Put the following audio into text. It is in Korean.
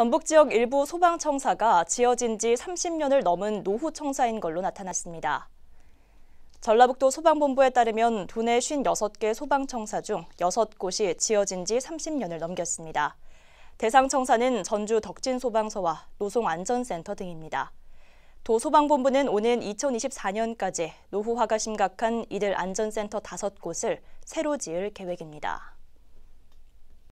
전북 지역 일부 소방청사가 지어진 지 30년을 넘은 노후청사인 걸로 나타났습니다. 전라북도 소방본부에 따르면 도내 56개 소방청사 중 6곳이 지어진 지 30년을 넘겼습니다. 대상청사는 전주 덕진소방서와 노송안전센터 등입니다. 도소방본부는 오는 2024년까지 노후화가 심각한 이들 안전센터 5곳을 새로 지을 계획입니다.